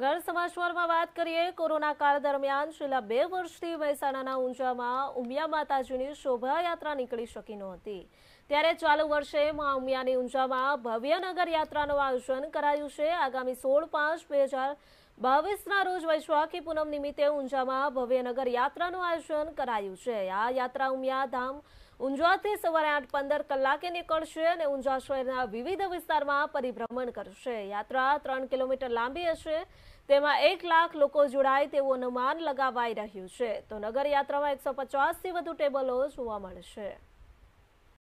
આગળ સમાચારમાં વાત કરીએ કોરોના કાળ દરમિયાન છેલ્લા બે વર્ષથી મહેસાણાના ઊંઝામાં ઉમિયા માતાજીની શોભાયાત્રા નીકળી શકી નહોતી ત્યારે ચાલુ વર્ષે મા ઉમિયાની ઊંઝામાં ભવ્યનગર યાત્રાનું આયોજન કરાયું છે આગામી સોળ પાંચ બે હજાર બાવીસના રોજ વૈશાખી પૂનમ નિમિત્તે ઊંઝામાં ભવ્યનગર યાત્રાનું આયોજન કરાયું છે આ યાત્રા ઉમિયા ધામ ઊંઝાથી સવારે આઠ પંદર કલાકે નીકળશે અને ઊંઝા શહેરના વિવિધ વિસ્તારમાં પરિભ્રમણ કરશે યાત્રા ત્રણ કિલોમીટર લાંબી હશે તેમાં એક લાખ લોકો જોડાય તેવું અનુમાન લગાવાઈ રહ્યું છે તો નગર યાત્રામાં એકસો પચાસથી વધુ ટેબલો જોવા મળશે